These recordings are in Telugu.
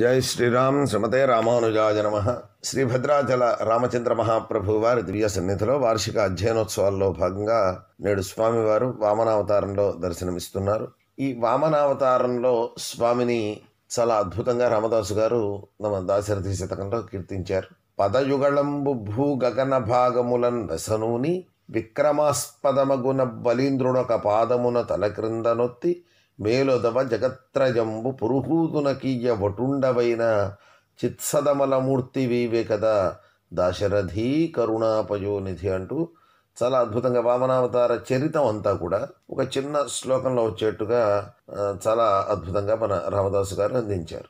జై శ్రీరామ్ శ్రమతే రామానుజాయ నమ శ్రీభద్రాచల రామచంద్ర మహాప్రభు వారి దివ్య సన్నిధిలో వార్షిక అధ్యయనోత్సవాల్లో భాగంగా నేడు స్వామివారు వామనావతారంలో దర్శనమిస్తున్నారు ఈ వామనావతారంలో స్వామిని చాలా అద్భుతంగా రామదాసు గారు తమ దాశరథి శతకంలో కీర్తించారు పదయుగళంబు భూగగన భాగములన్ రసనూని విక్రమాస్పదమగున బలీంద్రుడొక పాదమున తల క్రింద నొత్తి మేలొదవ జగత్రజంబు పురుహూతునకీయ వటుండవైన చిత్సదమలమూర్తి వీవే కదా దాశరథీ కరుణాపయోనిధి అంటూ చాలా అద్భుతంగా వామనావతార చరితం అంతా కూడా ఒక చిన్న శ్లోకంలో వచ్చేట్టుగా చాలా అద్భుతంగా మన రామదాసు గారు అందించారు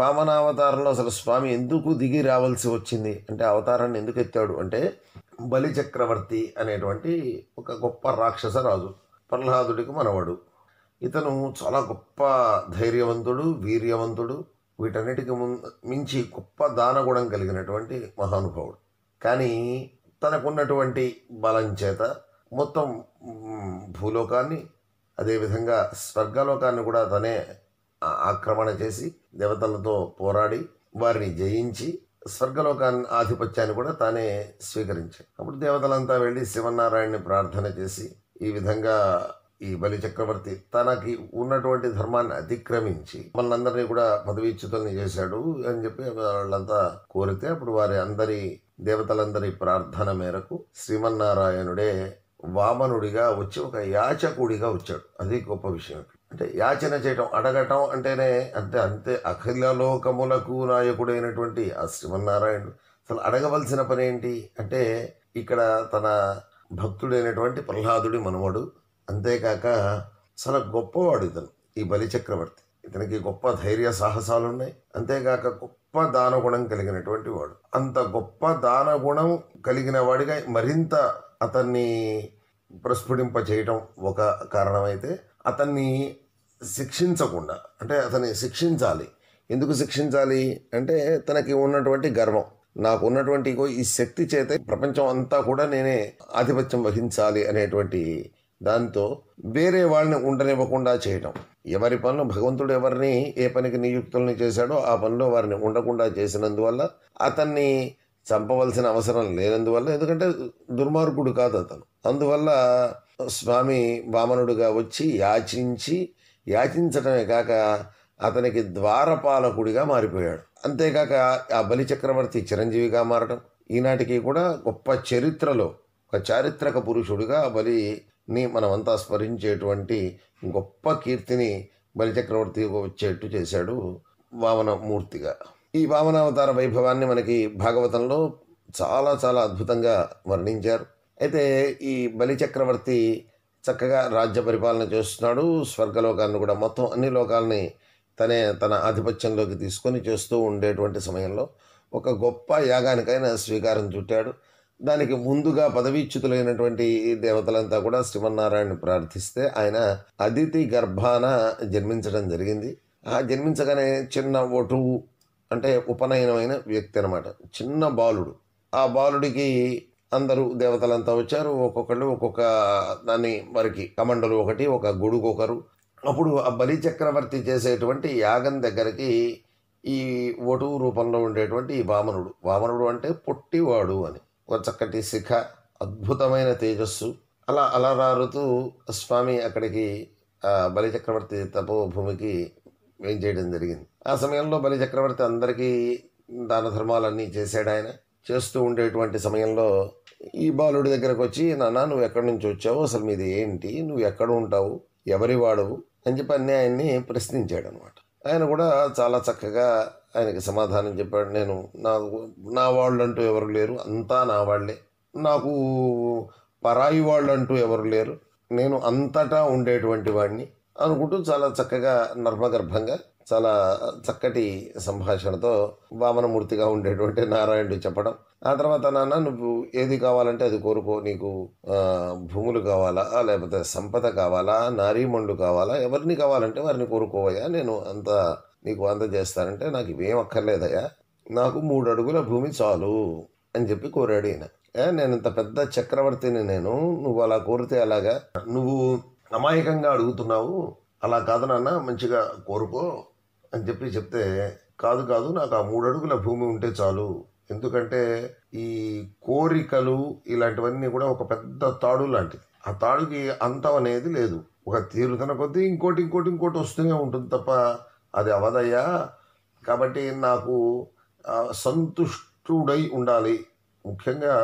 వామనావతారంలో అసలు స్వామి ఎందుకు దిగి రావాల్సి వచ్చింది అంటే అవతారాన్ని ఎందుకు ఎత్తాడు అంటే బలిచక్రవర్తి అనేటువంటి ఒక గొప్ప రాక్షస రాజు ప్రహ్లాదుడికి మనవడు ఇతను చాలా గొప్ప ధైర్యవంతుడు వీర్యవంతుడు వీటన్నిటికి మించి గొప్ప దానగుణం కలిగినటువంటి మహానుభావుడు కానీ తనకున్నటువంటి బలం చేత మొత్తం భూలోకాన్ని అదేవిధంగా స్వర్గలోకాన్ని కూడా తనే ఆక్రమణ చేసి దేవతలతో పోరాడి వారిని జయించి స్వర్గలోకాన్ని ఆధిపత్యాన్ని కూడా తానే స్వీకరించాడు అప్పుడు దేవతలంతా వెళ్ళి శివనారాయణని ప్రార్థన చేసి ఈ విధంగా ఈ బలి చక్రవర్తి తనకి ఉన్నటువంటి ధర్మాన్ని అతిక్రమించి మనందరినీ కూడా పదవీచ్యుతుల్ని చేశాడు అని చెప్పి వాళ్ళంతా కోరితే అప్పుడు వారి అందరి దేవతలందరి ప్రార్థన మేరకు శ్రీమన్నారాయణుడే వామనుడిగా వచ్చి ఒక యాచకుడిగా వచ్చాడు అది గొప్ప విషయం అంటే యాచన చేయటం అడగటం అంటేనే అంటే అంతే అఖిల లోకములకు నాయకుడైనటువంటి ఆ శ్రీమన్నారాయణుడు అసలు అడగవలసిన పని ఏంటి అంటే ఇక్కడ తన భక్తుడైనటువంటి ప్రహ్లాదుడి మనవడు అంతేకాక చాలా గొప్పవాడు ఇతను ఈ బలిచక్రవర్తి ఇతనికి గొప్ప ధైర్య సాహసాలు ఉన్నాయి అంతేకాక గొప్ప దానగుణం కలిగినటువంటి వాడు అంత గొప్ప దానగుణం కలిగిన వాడిగా మరింత అతన్ని ప్రస్ఫుటింప చేయటం ఒక కారణమైతే అతన్ని శిక్షించకుండా అంటే అతన్ని శిక్షించాలి ఎందుకు శిక్షించాలి అంటే తనకి ఉన్నటువంటి గర్వం నాకు ఉన్నటువంటి ఈ శక్తి చేతే ప్రపంచం అంతా కూడా నేనే ఆధిపత్యం వహించాలి అనేటువంటి దాంతో వేరే వాళ్ళని ఉండనివ్వకుండా చేయటం ఎవరి పనులు భగవంతుడు ఎవరిని ఏ పనికి నియుక్తుల్ని చేశాడో ఆ పనిలో వారిని ఉండకుండా చేసినందువల్ల అతన్ని చంపవలసిన అవసరం లేనందువల్ల ఎందుకంటే దుర్మార్గుడు కాదు అతను అందువల్ల స్వామి వామనుడుగా వచ్చి యాచించి యాచించటమే కాక అతనికి ద్వారపాలకుడిగా మారిపోయాడు అంతేకాక ఆ బలి చక్రవర్తి చిరంజీవిగా మారడం ఈనాటికి కూడా గొప్ప చరిత్రలో ఒక చారిత్రక పురుషుడిగా బలి ని మనమంతా స్మరించేటువంటి గొప్ప కీర్తిని బలిచక్రవర్తి వచ్చేట్టు చేశాడు వామనమూర్తిగా ఈ వామనావతార వైభవాన్ని మనకి భాగవతంలో చాలా చాలా అద్భుతంగా వర్ణించారు అయితే ఈ బలిచక్రవర్తి చక్కగా రాజ్య పరిపాలన చేస్తున్నాడు స్వర్గలోకాలను కూడా మొత్తం అన్ని లోకాలని తనే తన ఆధిపత్యంలోకి తీసుకొని చేస్తూ ఉండేటువంటి సమయంలో ఒక గొప్ప యాగానికైనా స్వీకారం చుట్టాడు దానికి ముందుగా పదవీచ్యుతులైనటువంటి దేవతలంతా కూడా శ్రీమన్నారాయణ ప్రార్థిస్తే ఆయన అదితి గర్భాన జన్మించడం జరిగింది ఆ జన్మించగానే చిన్న ఒటువు అంటే ఉపనయనమైన వ్యక్తి అనమాట చిన్న బాలుడు ఆ బాలుడికి అందరూ దేవతలంతా వచ్చారు ఒక్కొక్కళ్ళు ఒక్కొక్క దాన్ని వారికి కమండలు ఒకటి ఒక ఒకరు అప్పుడు ఆ బలి చక్రవర్తి చేసేటువంటి యాగం దగ్గరికి ఈ ఒటువు రూపంలో ఉండేటువంటి ఈ వామనుడు వామనుడు అంటే పొట్టివాడు అని ఒక చక్కటి శిఖ అద్భుతమైన తేజస్సు అలా అలా రారుతూ స్వామి అక్కడికి బలిచక్రవర్తి తపోభూమికి వేయించేయడం జరిగింది ఆ సమయంలో బలిచక్రవర్తి అందరికీ దాన ధర్మాలన్నీ చేశాడు ఆయన చేస్తూ ఉండేటువంటి సమయంలో ఈ బాలుడి దగ్గరకు వచ్చి నాన్న నువ్వు ఎక్కడి నుంచి వచ్చావు అసలు మీది ఏంటి నువ్వు ఎక్కడ ఉంటావు ఎవరి వాడవు అని చెప్పి అన్నీ ఆయన్ని ప్రశ్నించాడు అనమాట ఆయన కూడా చాలా చక్కగా ఆయనకి సమాధానం చెప్పాడు నేను నా నా వాళ్ళు అంటూ ఎవరు లేరు అంతా నా వాళ్ళే నాకు పరాయి వాళ్ళు అంటూ ఎవరు లేరు నేను అంతటా ఉండేటువంటి వాడిని అనుకుంటూ చాలా చక్కగా నర్మగర్భంగా చాలా చక్కటి సంభాషణతో వామనమూర్తిగా ఉండేటువంటి నారాయణుడు చెప్పడం ఆ తర్వాత నాన్న నువ్వు ఏది కావాలంటే అది కోరుకో నీకు భూములు కావాలా లేకపోతే సంపద కావాలా నారీమండ్లు కావాలా ఎవరిని కావాలంటే వారిని కోరుకోవయ్యా నేను అంత నీకు అందజేస్తానంటే నాకు ఇవేం అక్కర్లేదయ్యా నాకు మూడు అడుగుల భూమి చాలు అని చెప్పి కోరాడు ఈయన నేను ఇంత పెద్ద చక్రవర్తిని నేను నువ్వు అలా కోరితే అలాగా నువ్వు అమాయకంగా అడుగుతున్నావు అలా కాదు నాన్న మంచిగా కోరుకో అని చెప్పి చెప్తే కాదు కాదు నాకు ఆ మూడు అడుగుల భూమి ఉంటే చాలు ఎందుకంటే ఈ కోరికలు ఇలాంటివన్నీ కూడా ఒక పెద్ద తాడు లాంటిది ఆ తాడుకి అంతం అనేది లేదు ఒక తీరుతన కొద్దీ ఇంకోటి ఇంకోటి ఇంకోటి వస్తూనే ఉంటుంది తప్ప అది అవదయ్యా కాబట్టి నాకు సంతుష్టుడై ఉండాలి ముఖ్యంగా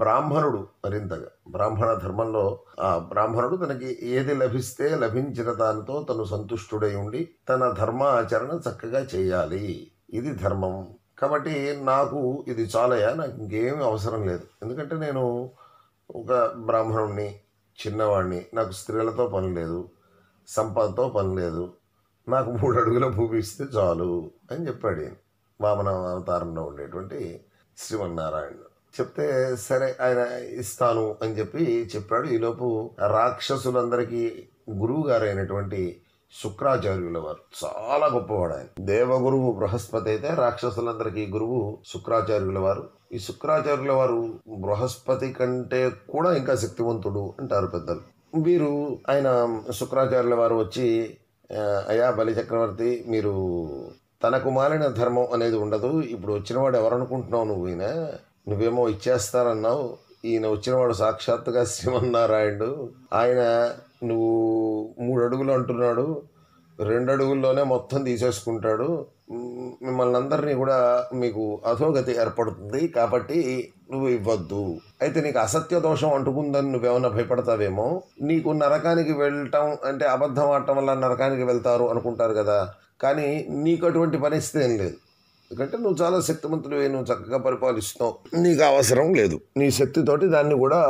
బ్రాహ్మణుడు మరింతగా బ్రాహ్మణ ధర్మంలో ఆ బ్రాహ్మణుడు తనకి ఏది లభిస్తే లభించిన దానితో తను సంతుష్టుడై ఉండి తన ధర్మ ఆచరణ చక్కగా చేయాలి ఇది ధర్మం కాబట్టి నాకు ఇది చాలయా నాకు ఇంకేమీ అవసరం లేదు ఎందుకంటే నేను ఒక బ్రాహ్మణుణ్ణి చిన్నవాడిని నాకు స్త్రీలతో పని లేదు సంపదతో పని లేదు నాకు మూడు అడుగుల భూమి ఇస్తే చాలు అని చెప్పాడు ఈయన వామన అవతారంలో ఉండేటువంటి శ్రీమన్నారాయణ చెప్తే సరే ఆయన ఇస్తాను అని చెప్పి చెప్పాడు ఈలోపు రాక్షసులందరికీ గురువు గారైనటువంటి శుక్రాచార్యుల వారు చాలా గొప్పవాడు ఆయన దేవగురువు బృహస్పతి అయితే రాక్షసులందరికీ గురువు శుక్రాచార్యుల వారు ఈ శుక్రాచార్యుల వారు బృహస్పతి కంటే కూడా ఇంకా శక్తివంతుడు అంటారు పెద్దలు వీరు ఆయన శుక్రాచార్యుల వారు వచ్చి అయా బలిచక్రవర్తి మీరు తనకు మాలిన ధర్మం అనేది ఉండదు ఇప్పుడు వచ్చినవాడు ఎవరనుకుంటున్నావు నువ్వు ఈయన నువ్వేమో ఇచ్చేస్తారన్నావు ఈయన వచ్చినవాడు సాక్షాత్తుగా శ్రీమన్నారాయణుడు ఆయన నువ్వు మూడు అడుగులు అంటున్నాడు రెండు అడుగుల్లోనే మొత్తం తీసేసుకుంటాడు మిమ్మల్ని అందరినీ కూడా మీకు అధోగతి ఏర్పడుతుంది కాబట్టి నువ్వు ఇవ్వద్దు అయితే నీకు అసత్య దోషం అంటుకుందని నువ్వేమైనా భయపడతావేమో నీకు నరకానికి వెళ్ళటం అంటే అబద్ధం ఆడటం వల్ల నరకానికి వెళ్తారు అనుకుంటారు కదా కానీ నీకు అటువంటి పరిస్థితి ఏం లేదు ఎందుకంటే నువ్వు చాలా శక్తివంతుడివి నువ్వు చక్కగా పరిపాలిస్తున్నావు నీకు అవసరం లేదు నీ శక్తితోటి దాన్ని కూడా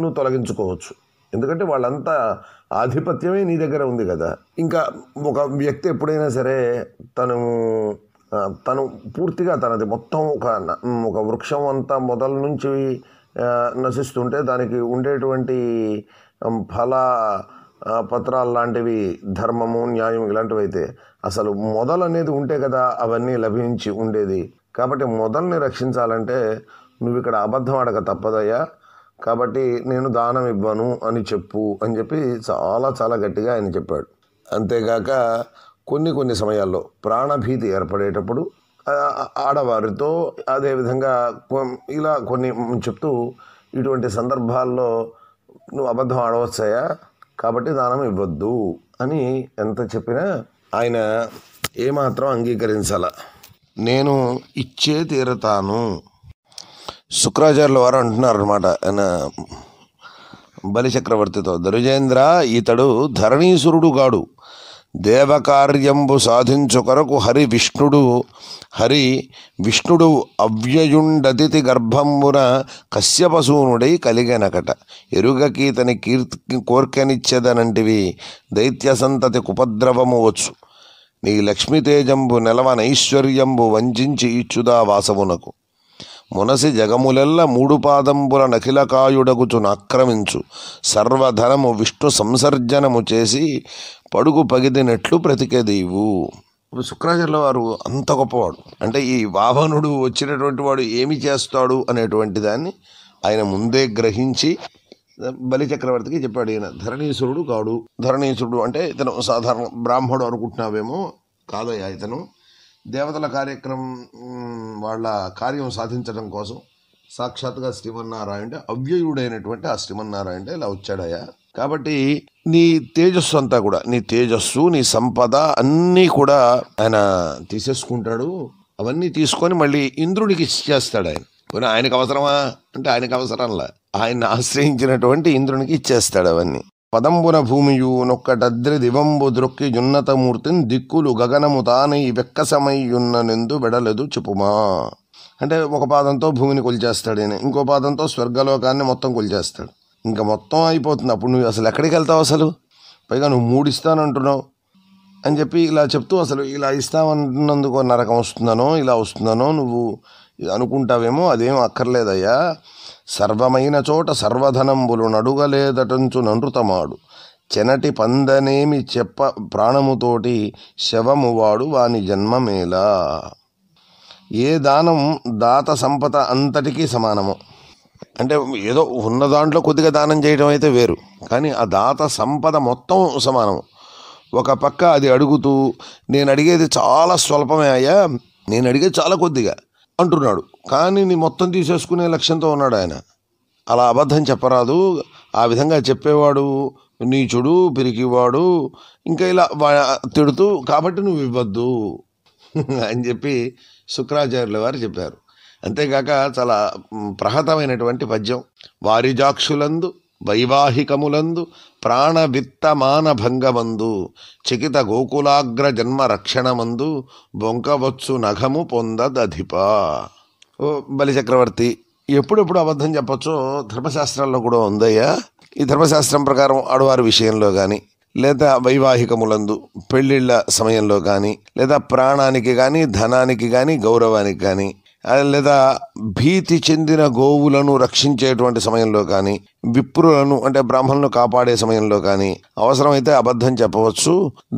నువ్వు తొలగించుకోవచ్చు ఎందుకంటే వాళ్ళంతా ఆధిపత్యమే నీ దగ్గర ఉంది కదా ఇంకా ఒక వ్యక్తి ఎప్పుడైనా సరే తను తను పూర్తిగా తనది మొత్తం ఒక ఒక వృక్షం అంతా మొదల నుంచి నశిస్తుంటే దానికి ఉండేటువంటి ఫల పత్రాలు లాంటివి ధర్మము న్యాయం ఇలాంటివి అయితే అసలు మొదలు అనేది ఉంటే కదా అవన్నీ లభించి ఉండేది కాబట్టి మొదల్ని రక్షించాలంటే నువ్వు ఇక్కడ అబద్ధం ఆడక తప్పదయ్యా కాబట్టి నేను దానం ఇవ్వను అని చెప్పు అని చెప్పి చాలా చాలా గట్టిగా ఆయన చెప్పాడు అంతేగాక కొన్ని కొన్ని సమయాల్లో ప్రాణభీతి ఏర్పడేటప్పుడు ఆడవారితో అదేవిధంగా ఇలా కొన్ని చెప్తూ ఇటువంటి సందర్భాల్లో నువ్వు అబద్ధం ఆడవచ్చాయా కాబట్టి దానం ఇవ్వద్దు అని ఎంత చెప్పినా ఆయన ఏమాత్రం అంగీకరించాల నేను ఇచ్చే తీరతాను శుక్రాచార్యుల వారు అంటున్నారు అనమాట ఆయన బలిచక్రవర్తితో ధరుజేంద్ర ఇతడు ధరణీసురుడు గాడు దేవకార్యంబు సాధించు కొరకు హరి విష్ణుడు హరి విష్ణుడు అవ్యయుండతిథి గర్భంబున కశ్యపశూనుడై కలిగనకట ఎరుగకీతని కీర్తి కోర్కెనిచ్చేదనంటివి దైత్య సంతతి కుపద్రవము వచ్చు నీ లక్ష్మీతేజంబు నెలవనైశ్వర్యంబు వంచించి ఇచ్చుదా వాసమునకు మునసి జగములెల్ల మూడు పాదంబుల నఖిలకాయుడగుచును ఆక్రమించు సర్వధనము విష్ణు సంసర్జనము చేసి పడుగు పగిదినట్లు దేవు ఇప్పుడు శుక్రాచార్యుల వారు అంత గొప్పవాడు అంటే ఈ వాహనుడు వచ్చినటువంటి వాడు ఏమి చేస్తాడు అనేటువంటి దాన్ని ఆయన ముందే గ్రహించి బలిచక్రవర్తికి చెప్పాడు ఈయన ధరణీశ్వరుడు కాడు ధరణీశ్వరుడు అంటే ఇతను సాధారణ బ్రాహ్మడు అనుకుంటున్నావేమో కాదయ్యా ఇతను దేవతల కార్యక్రమం వాళ్ళ కార్యం సాధించడం కోసం సాక్షాత్గా శ్రీమన్నారాయణ అంటే అవ్యయుడైనటువంటి ఆ శ్రీమన్నారాయణ ఇలా వచ్చాడయ్యా కాబట్టి నీ తేజస్సు అంతా కూడా నీ తేజస్సు నీ సంపద అన్నీ కూడా ఆయన తీసేసుకుంటాడు అవన్నీ తీసుకొని మళ్ళీ ఇంద్రుడికి ఇచ్చేస్తాడు ఆయన కొన్ని ఆయనకు అవసరమా అంటే ఆయనకు అవసరంలా ఆయన ఆశ్రయించినటువంటి ఇంద్రునికి ఇచ్చేస్తాడు అవన్నీ పదంబున భూమియు నొక్కటద్రి దివంబు దృక్కి జున్నతమూర్తిని దిక్కులు గగనము తానై వెక్కసమయ్యున్ననెందు విడలేదు చెప్పుమా అంటే ఒక పాదంతో భూమిని కొలిచేస్తాడు ఇంకో పాదంతో స్వర్గలోకాన్ని మొత్తం కొలిచేస్తాడు ఇంకా మొత్తం అయిపోతుంది అప్పుడు నువ్వు అసలు ఎక్కడికి వెళ్తావు అసలు పైగా నువ్వు మూడు ఇస్తానంటున్నావు అని చెప్పి ఇలా చెప్తూ అసలు ఇలా ఇస్తామంటున్నందుకు నరకం వస్తుందనో ఇలా వస్తుందనో నువ్వు అనుకుంటావేమో అదేం అక్కర్లేదయ్యా సర్వమైన చోట సర్వధనంబులు నడుగలేదటంచు ననృతమాడు చెనటి పందనేమి చెప్ప ప్రాణముతోటి శవము వాడు వాని జన్మమేలా ఏ దానం దాత సంపద అంతటికీ సమానము అంటే ఏదో ఉన్న దాంట్లో కొద్దిగా దానం చేయడం అయితే వేరు కానీ ఆ దాత సంపద మొత్తం సమానం ఒక పక్క అది అడుగుతూ నేను అడిగేది చాలా స్వల్పమే అయ్యా నేను అడిగేది చాలా కొద్దిగా అంటున్నాడు కానీ నీ మొత్తం తీసేసుకునే లక్ష్యంతో ఉన్నాడు ఆయన అలా అబద్ధం చెప్పరాదు ఆ విధంగా చెప్పేవాడు నీచుడు పిరికివాడు ఇంకా ఇలా తిడుతూ కాబట్టి నువ్వు ఇవ్వద్దు అని చెప్పి శుక్రాచార్యుల వారు చెప్పారు అంతేగాక చాలా ప్రహతమైనటువంటి పద్యం వారిజాక్షులందు వైవాహికములందు ప్రాణవిత్తమాన భంగమందు చికిత గోకులాగ్ర జన్మ రక్షణమందు బొంకవచ్చు నఘము పొందదధిప ఓ బలిచక్రవర్తి ఎప్పుడెప్పుడు అబద్ధం చెప్పచ్చో ధర్మశాస్త్రాల్లో కూడా ఉందయ్యా ఈ ధర్మశాస్త్రం ప్రకారం ఆడవారి విషయంలో కానీ లేదా వైవాహికములందు పెళ్ళిళ్ళ సమయంలో కానీ లేదా ప్రాణానికి కానీ ధనానికి కానీ గౌరవానికి కానీ లేదా భీతి చెందిన గోవులను రక్షించేటువంటి సమయంలో కానీ విప్రులను అంటే బ్రాహ్మణులను కాపాడే సమయంలో కానీ అవసరమైతే అబద్ధం చెప్పవచ్చు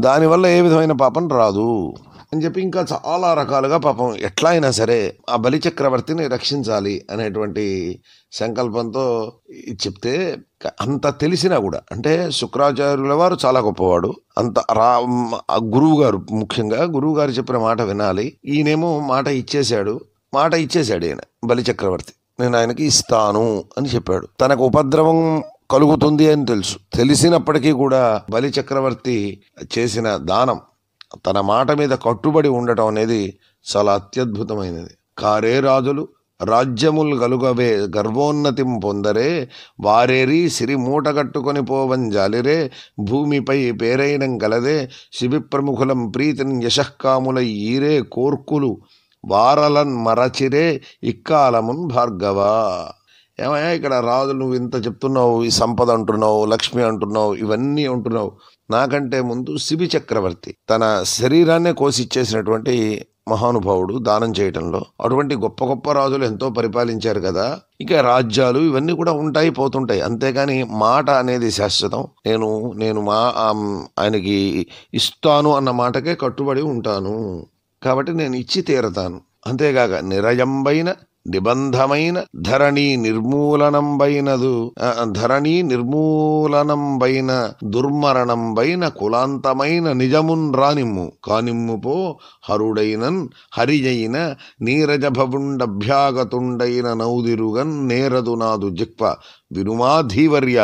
దానివల్ల ఏ విధమైన పాపం రాదు అని చెప్పి ఇంకా చాలా రకాలుగా పాపం ఎట్లా అయినా సరే ఆ బలి చక్రవర్తిని రక్షించాలి అనేటువంటి సంకల్పంతో చెప్తే అంత తెలిసినా కూడా అంటే శుక్రాచార్యుల వారు చాలా గొప్పవాడు అంత రా గురువు గారు ముఖ్యంగా గురువు గారు చెప్పిన మాట వినాలి ఈయనేమో మాట ఇచ్చేశాడు మాట ఇచ్చేశాడు ఈయన బలిచక్రవర్తి నేను ఆయనకి ఇస్తాను అని చెప్పాడు తనకు ఉపద్రవం కలుగుతుంది అని తెలుసు తెలిసినప్పటికీ కూడా బలిచక్రవర్తి చేసిన దానం తన మాట మీద కట్టుబడి ఉండటం అనేది చాలా అత్యద్భుతమైనది కారే రాజులు రాజ్యములు గలుగవే గర్వోన్నతిం పొందరే వారేరి సిరి మూట కట్టుకొని పోవం జాలిరే భూమిపై పేరైనం గలదే శిబిప్రముఖులం ప్రీతిని యశకాముల ఈరే కోర్కులు వారలన్ మరచిరే ఇక్కాలమున్ భార్గవ ఏమయ్యా ఇక్కడ రాజులు నువ్వు ఇంత చెప్తున్నావు ఈ సంపద అంటున్నావు లక్ష్మి అంటున్నావు ఇవన్నీ అంటున్నావు నాకంటే ముందు శిబి చక్రవర్తి తన శరీరాన్నే కోసిచ్చేసినటువంటి మహానుభావుడు దానం చేయటంలో అటువంటి గొప్ప గొప్ప రాజులు ఎంతో పరిపాలించారు కదా ఇక రాజ్యాలు ఇవన్నీ కూడా ఉంటాయి పోతుంటాయి అంతేకాని మాట అనేది శాశ్వతం నేను నేను మా ఆయనకి ఇస్తాను అన్న మాటకే కట్టుబడి ఉంటాను కాబట్టి నేను ఇచ్చి తీరతాను అంతేగాక నిరయంబైన నిబంధమైన ధరణి నిర్మూలనంబైనదు ధరణి నిర్మూలనంబైన దుర్మరణంబైన కులాంతమైన నిజమున్ రానిమ్ము కానిమ్ము పో హరుడైనన్ హరిజైన నీరజభవుండభ్యాగతుండైన నౌదిరుగన్ నేరదు నాదు జిక్వ వినుమాధీవర్య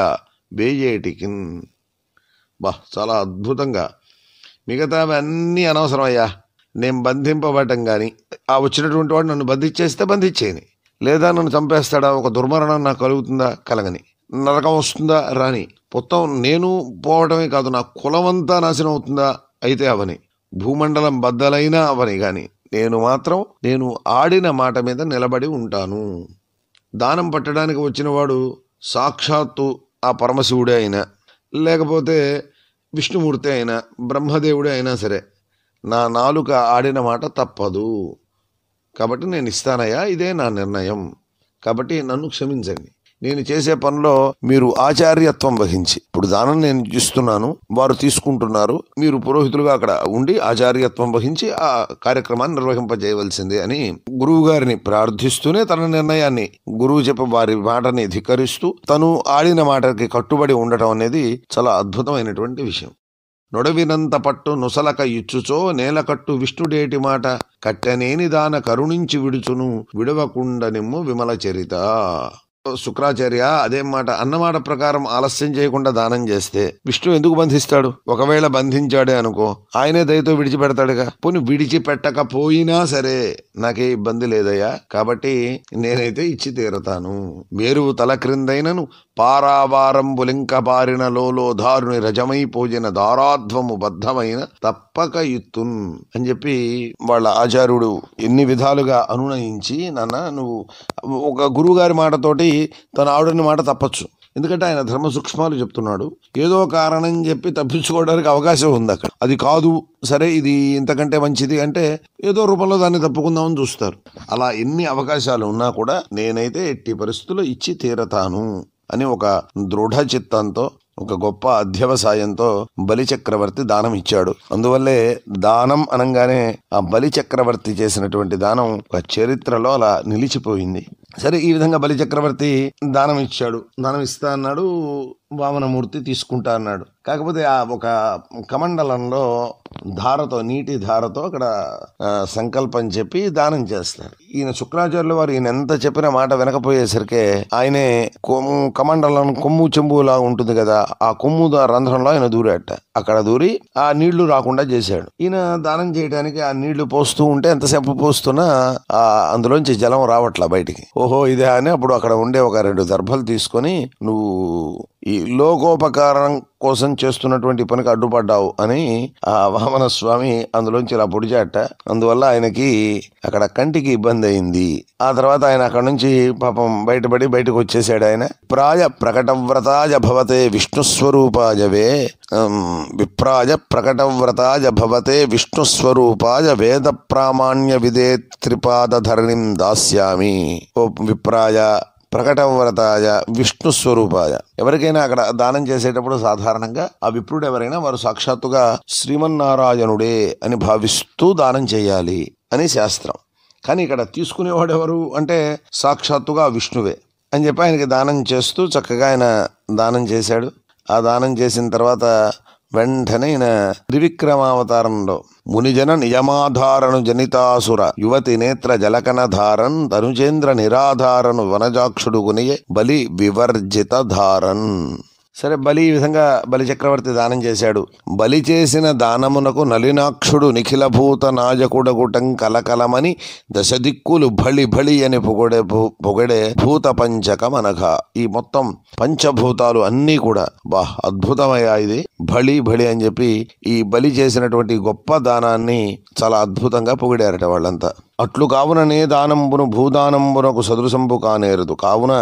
బేజేటికిన్ బా చాలా అద్భుతంగా మిగతావి అన్నీ అనవసరమయ్యా నేను బంధింపబడటం కానీ ఆ వచ్చినటువంటి వాడు నన్ను బంధించేస్తే బంధించేయని లేదా నన్ను చంపేస్తాడా ఒక దుర్మరణం నాకు కలుగుతుందా కలగని నరకం వస్తుందా రాని మొత్తం నేను పోవటమే కాదు నా కులమంతా నాశనం అవుతుందా అయితే అవని భూమండలం బద్దలైనా అవని కానీ నేను మాత్రం నేను ఆడిన మాట మీద నిలబడి ఉంటాను దానం పట్టడానికి వచ్చినవాడు సాక్షాత్తు ఆ పరమశివుడే అయినా లేకపోతే విష్ణుమూర్తి అయినా బ్రహ్మదేవుడే అయినా సరే నా నాలుక ఆడిన మాట తప్పదు కాబట్టి నేను ఇస్తానయ్యా ఇదే నా నిర్ణయం కాబట్టి నన్ను క్షమించండి నేను చేసే పనిలో మీరు ఆచార్యత్వం వహించి ఇప్పుడు దానం నేను ఇస్తున్నాను వారు తీసుకుంటున్నారు మీరు పురోహితులుగా అక్కడ ఉండి ఆచార్యత్వం వహించి ఆ కార్యక్రమాన్ని నిర్వహింపజేయవలసిందే అని గురువు గారిని ప్రార్థిస్తూనే తన నిర్ణయాన్ని గురువు చెప్ప వారి మాటని ధిక్కరిస్తూ తను ఆడిన మాటకి కట్టుబడి ఉండటం అనేది చాలా అద్భుతమైనటువంటి విషయం నొడవినంత పట్టు నుసలక ఇచ్చుచో నేలకట్టు విష్ణుడేటి మాట కట్టనేని దాన కరుణించి విడుచును విడవకుండనిమ్ము విమల చరిత శుక్రాచార్య అదేం మాట అన్నమాట ప్రకారం ఆలస్యం చేయకుండా దానం చేస్తే విష్ణు ఎందుకు బంధిస్తాడు ఒకవేళ బంధించాడే అనుకో ఆయనే దయతో విడిచిపెడతాడుగా పోనీ విడిచిపెట్టకపోయినా సరే నాకే ఇబ్బంది లేదయ్యా కాబట్టి నేనైతే ఇచ్చి తీరతాను మేరువు తల క్రిందైనను పారావారం బులింకబారిన రజమై రజమైపోయిన దారాధ్వము బద్ధమైన తప్పక యుత్తున్ అని చెప్పి వాళ్ళ ఆచార్యుడు ఎన్ని విధాలుగా అనునయించి నాన్న నువ్వు ఒక గురువుగారి మాటతోటి తన ఆవిడని మాట తప్పచ్చు ఎందుకంటే ఆయన ధర్మ సూక్ష్మాలు చెప్తున్నాడు ఏదో కారణం చెప్పి తప్పించుకోవడానికి అవకాశం ఉంది అక్కడ అది కాదు సరే ఇది ఇంతకంటే మంచిది అంటే ఏదో రూపంలో దాన్ని తప్పుకుందామని చూస్తారు అలా ఎన్ని అవకాశాలు ఉన్నా కూడా నేనైతే ఎట్టి పరిస్థితుల్లో ఇచ్చి తీరతాను అని ఒక దృఢ చిత్తంతో ఒక గొప్ప అధ్యవసాయంతో బలిచక్రవర్తి దానం ఇచ్చాడు అందువల్లే దానం అనగానే ఆ బలిచక్రవర్తి చేసినటువంటి దానం ఒక చరిత్రలో అలా నిలిచిపోయింది సరే ఈ విధంగా బలిచక్రవర్తి దానం ఇచ్చాడు దానం ఇస్తా అన్నాడు వామనమూర్తి తీసుకుంటా అన్నాడు కాకపోతే ఆ ఒక కమండలంలో ధారతో నీటి ధారతో అక్కడ సంకల్పం చెప్పి దానం చేస్తారు ఈయన శుక్రాచార్యుల వారు ఈయన ఎంత చెప్పిన మాట వెనకపోయేసరికి ఆయనే కొమ్ము కమండలం కొమ్ము చెంబులా ఉంటుంది కదా ఆ కొమ్ము రంధ్రంలో ఆయన దూరాట అక్కడ దూరి ఆ నీళ్లు రాకుండా చేశాడు ఈయన దానం చేయడానికి ఆ నీళ్లు పోస్తూ ఉంటే ఎంతసేపు పోస్తున్నా అందులోంచి జలం రావట్లా బయటికి ఓహో ఇదే అని అప్పుడు అక్కడ ఉండే ఒక రెండు దర్భలు తీసుకొని నువ్వు ఈ లోకోపకారం కోసం చేస్తున్నటువంటి పనికి అడ్డుపడ్డావు అని ఆ వామన స్వామి అందులోంచి ఇలా పొడిచాట అందువల్ల ఆయనకి అక్కడ కంటికి ఇబ్బంది అయింది ఆ తర్వాత ఆయన అక్కడ నుంచి పాపం బయటపడి బయటకు వచ్చేసాడు ఆయన ప్రాయ ప్రకటవ్రతాజ భవతే విష్ణుస్వరూపాజవే విప్రాయ ప్రకటవ్రతాజ భవతే స్వరూపాజ వేద ప్రామాణ్య విదే త్రిపాదధరణిం దాస్యామి ఓ విప్రాయ ప్రకటవ్రతాయ విష్ణు స్వరూపాయ ఎవరికైనా అక్కడ దానం చేసేటప్పుడు సాధారణంగా ఆ విప్రుడు ఎవరైనా వారు సాక్షాత్తుగా శ్రీమన్నారాయణుడే అని భావిస్తూ దానం చేయాలి అని శాస్త్రం కానీ ఇక్కడ తీసుకునేవాడు ఎవరు అంటే సాక్షాత్తుగా విష్ణువే అని చెప్పి ఆయనకి దానం చేస్తూ చక్కగా ఆయన దానం చేశాడు ఆ దానం చేసిన తర్వాత వెంటనే త్రివిక్రమావతారంలో మునిజన నియమాధారను జనితాసుర యువతి నేత్ర జలకన ధారన్ తనుచేంద్ర నిరాధారను వనజాక్షుడు కొనియే బలి వివర్జిత ధారన్ సరే బలి ఈ విధంగా బలిచక్రవర్తి దానం చేశాడు బలి చేసిన దానమునకు నలినాక్షుడు నిఖిలభూత నాజకుడగుటం కలకలమని దశ దిక్కులు భళి భళి అని పొగడే పొగడే భూత పంచకం అనగా ఈ మొత్తం పంచభూతాలు అన్నీ కూడా బా అద్భుతమయ్యా ఇది భళి భళి అని చెప్పి ఈ బలి చేసినటువంటి గొప్ప దానాన్ని చాలా అద్భుతంగా పొగిడారట వాళ్ళంతా అట్లు కావుననే దానంబును భూదానంబునకు సదృశంపు కానేరదు కావున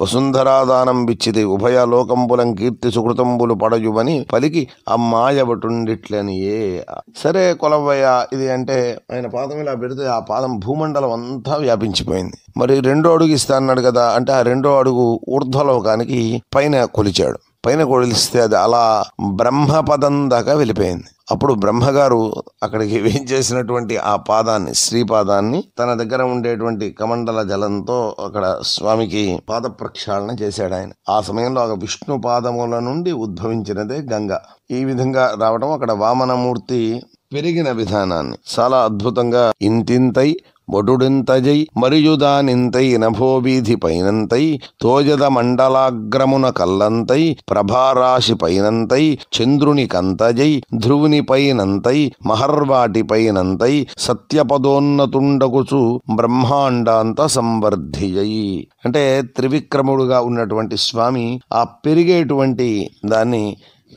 వసుంధరాదానం బిచ్చిది ఉభయ లోకంబులం కీర్తి సుకృతంబులు పడయుమని పలికి అమ్మాయబటుండిట్లనియే సరే కొలవయ్య ఇది అంటే ఆయన పాదం ఇలా పెడితే ఆ పాదం భూమండలం అంతా వ్యాపించిపోయింది మరి రెండో అడుగు ఇస్తా అన్నాడు కదా అంటే ఆ రెండో అడుగు ఊర్ధ్వలోకానికి పైన కొలిచాడు పైన కొడిలిస్తే అది అలా బ్రహ్మపదం దాకా వెళ్ళిపోయింది అప్పుడు బ్రహ్మగారు అక్కడికి వేయించేసినటువంటి ఆ పాదాన్ని శ్రీపాదాన్ని తన దగ్గర ఉండేటువంటి కమండల జలంతో అక్కడ స్వామికి పాద ప్రక్షాళన చేశాడు ఆయన ఆ సమయంలో ఆ విష్ణు పాదముల నుండి ఉద్భవించినదే గంగ ఈ విధంగా రావడం అక్కడ వామనమూర్తి పెరిగిన విధానాన్ని చాలా అద్భుతంగా ఇంతింతై మరియు దానింతై నభోబీధి పైనంతై తోజద మండలాగ్రమున కల్లంతై ప్రభారాశి పైనంతై చంద్రుని కంతజై ధ్రువుని పైనంతై మహర్వాటి పైనంతై సత్యపదోన్నతుండగుచు బ్రహ్మాండాంత సంవర్ధియ్యి అంటే త్రివిక్రముడుగా ఉన్నటువంటి స్వామి ఆ పెరిగేటువంటి దాన్ని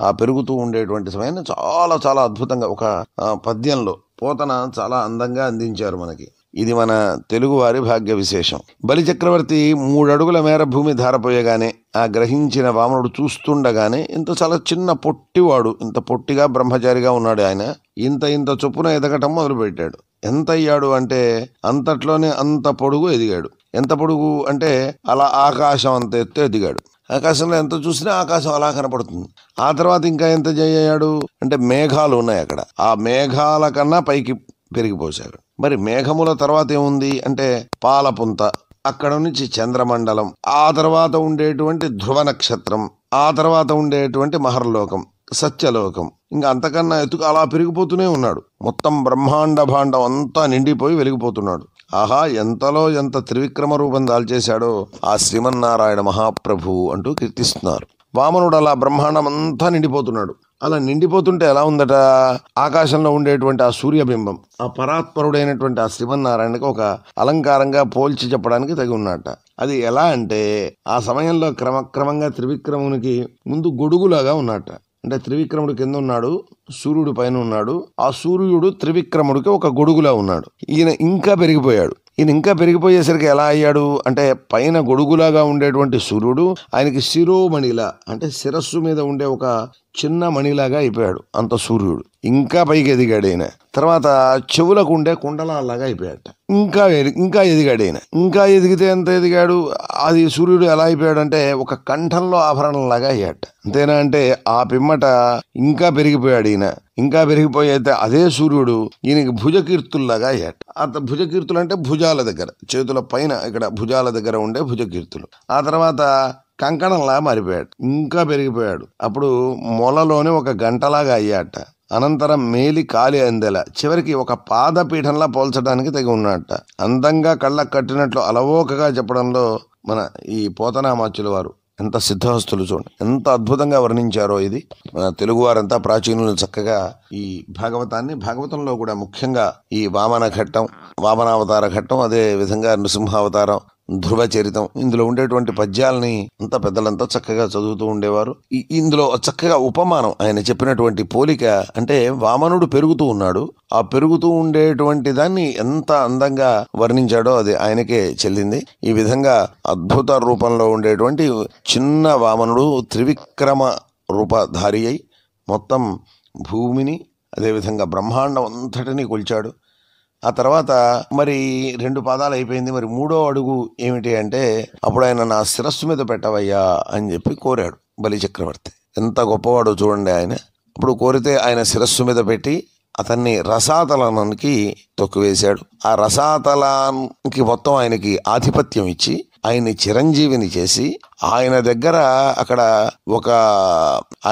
ఆ పెరుగుతూ ఉండేటువంటి సమయాన్ని చాలా చాలా అద్భుతంగా ఒక పద్యంలో పోతన చాలా అందంగా అందించారు మనకి ఇది మన తెలుగువారి భాగ్య విశేషం బలిచక్రవర్తి మూడడుగుల మేర భూమి ధారపోయగానే ఆ గ్రహించిన వామనుడు చూస్తుండగానే ఇంత చాలా చిన్న పొట్టివాడు ఇంత పొట్టిగా బ్రహ్మచారిగా ఉన్నాడు ఆయన ఇంత ఇంత చొప్పున ఎదగటం మొదలుపెట్టాడు ఎంత అయ్యాడు అంటే అంతట్లోనే అంత పొడుగు ఎదిగాడు ఎంత పొడుగు అంటే అలా ఆకాశం అంత ఎత్తు ఎదిగాడు ఆకాశంలో ఎంత చూసినా ఆకాశం అలా కనపడుతుంది ఆ తర్వాత ఇంకా ఎంత జయ్యాడు అంటే మేఘాలు ఉన్నాయి అక్కడ ఆ మేఘాల కన్నా పైకి పెరిగిపోశారు మరి మేఘముల తర్వాత ఏముంది అంటే పాలపుంత అక్కడ నుంచి చంద్రమండలం ఆ తర్వాత ఉండేటువంటి ధ్రువ నక్షత్రం ఆ తర్వాత ఉండేటువంటి మహర్లోకం సత్యలోకం ఇంకా అంతకన్నా ఎత్తుకు అలా పెరిగిపోతూనే ఉన్నాడు మొత్తం బ్రహ్మాండ భాండం అంతా నిండిపోయి వెలిగిపోతున్నాడు ఆహా ఎంతలో ఎంత త్రివిక్రమ రూపం దాల్చేశాడో ఆ శ్రీమన్నారాయణ మహాప్రభు అంటూ కీర్తిస్తున్నారు వామనుడు అలా బ్రహ్మాండం అంతా నిండిపోతున్నాడు అలా నిండిపోతుంటే ఎలా ఉందట ఆకాశంలో ఉండేటువంటి ఆ సూర్యబింబం ఆ పరాత్పరుడైనటువంటి ఆ శ్రీమన్నారాయణకు ఒక అలంకారంగా పోల్చి చెప్పడానికి తగి ఉన్నట అది ఎలా అంటే ఆ సమయంలో క్రమక్రమంగా త్రివిక్రమునికి ముందు గొడుగులాగా ఉన్నట అంటే త్రివిక్రముడు కింద ఉన్నాడు సూర్యుడు పైన ఉన్నాడు ఆ సూర్యుడు త్రివిక్రముడికి ఒక గొడుగులా ఉన్నాడు ఈయన ఇంకా పెరిగిపోయాడు ఈయన ఇంకా పెరిగిపోయేసరికి ఎలా అయ్యాడు అంటే పైన గొడుగులాగా ఉండేటువంటి సూర్యుడు ఆయనకి శిరోమణిలా అంటే శిరస్సు మీద ఉండే ఒక చిన్న మణిలాగా అయిపోయాడు అంత సూర్యుడు ఇంకా పైకి ఎదిగాడు ఆయన తర్వాత చెవులకు ఉండే కుండలాగా అయిపోయాడు ఇంకా ఇంకా ఎదిగాడు ఆయన ఇంకా ఎదిగితే ఎంత ఎదిగాడు అది సూర్యుడు ఎలా అయిపోయాడంటే ఒక కంఠంలో ఆభరణంలాగా అయ్యాట అంతేనా అంటే ఆ పిమ్మట ఇంకా పెరిగిపోయాడు ఈయన ఇంకా అయితే అదే సూర్యుడు ఈయనకి భుజకీర్తుల్లాగా అయ్యాట అంత భుజకీర్తులు అంటే భుజాల దగ్గర చేతుల పైన ఇక్కడ భుజాల దగ్గర ఉండే భుజకీర్తులు ఆ తర్వాత కంకణంలా మారిపోయాడు ఇంకా పెరిగిపోయాడు అప్పుడు మొలలోనే ఒక గంటలాగా అయ్యాట అనంతరం మేలి కాలి అందేలా చివరికి ఒక పాదపీఠంలా పోల్చడానికి తెగి ఉన్నట్ట అందంగా కళ్ళకు కట్టినట్లు అలవోకగా చెప్పడంలో మన ఈ పోతనామాచ్యుల వారు ఎంత సిద్ధహస్తులు చూడండి ఎంత అద్భుతంగా వర్ణించారో ఇది మన తెలుగు వారంతా ప్రాచీనులు చక్కగా ఈ భాగవతాన్ని భాగవతంలో కూడా ముఖ్యంగా ఈ వామన ఘట్టం వామనావతార ఘట్టం అదే విధంగా నృసింహావతారం ధ్రువ చరితం ఇందులో ఉండేటువంటి పద్యాలని అంత పెద్దలంతా చక్కగా చదువుతూ ఉండేవారు ఇందులో చక్కగా ఉపమానం ఆయన చెప్పినటువంటి పోలిక అంటే వామనుడు పెరుగుతూ ఉన్నాడు ఆ పెరుగుతూ ఉండేటువంటి దాన్ని ఎంత అందంగా వర్ణించాడో అది ఆయనకే చెల్లింది ఈ విధంగా అద్భుత రూపంలో ఉండేటువంటి చిన్న వామనుడు త్రివిక్రమ రూపధారి అయి మొత్తం భూమిని అదేవిధంగా బ్రహ్మాండం అంతటినీ కొలిచాడు ఆ తర్వాత మరి రెండు పాదాలు అయిపోయింది మరి మూడో అడుగు ఏమిటి అంటే అప్పుడు ఆయన నా శిరస్సు మీద పెట్టవయ్యా అని చెప్పి కోరాడు బలి చక్రవర్తి ఎంత గొప్పవాడు చూడండి ఆయన అప్పుడు కోరితే ఆయన శిరస్సు మీద పెట్టి అతన్ని రసాతలానికి తొక్కువేశాడు ఆ రసాతలానికి మొత్తం ఆయనకి ఆధిపత్యం ఇచ్చి ఆయన్ని చిరంజీవిని చేసి ఆయన దగ్గర అక్కడ ఒక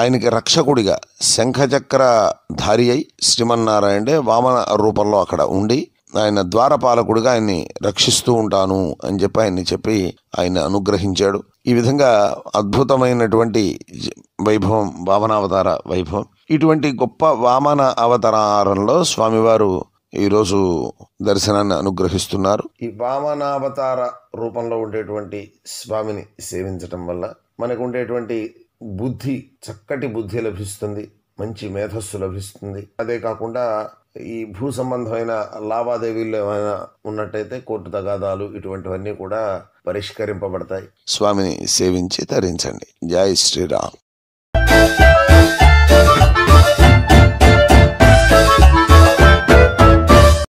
ఆయనకి రక్షకుడిగా శంఖచక్ర ధారి అయి శ్రీమన్నారాయణే వామన రూపంలో అక్కడ ఉండి ఆయన ద్వారపాలకుడిగా ఆయన్ని రక్షిస్తూ ఉంటాను అని చెప్పి ఆయన్ని చెప్పి ఆయన అనుగ్రహించాడు ఈ విధంగా అద్భుతమైనటువంటి వైభవం వామనావతార వైభవం ఇటువంటి గొప్ప వామన అవతారంలో స్వామివారు ఈరోజు దర్శనాన్ని అనుగ్రహిస్తున్నారు ఈ వామనావతార రూపంలో ఉండేటువంటి స్వామిని సేవించటం వల్ల మనకు ఉండేటువంటి బుద్ధి చక్కటి బుద్ధి లభిస్తుంది మంచి మేధస్సు లభిస్తుంది అదే కాకుండా ఈ భూ సంబంధమైన లావాదేవీలు ఏమైనా ఉన్నట్టయితే కోర్టు తగాదాలు ఇటువంటివన్నీ కూడా పరిష్కరింపబడతాయి స్వామిని సేవించి తరించండి జై శ్రీరామ్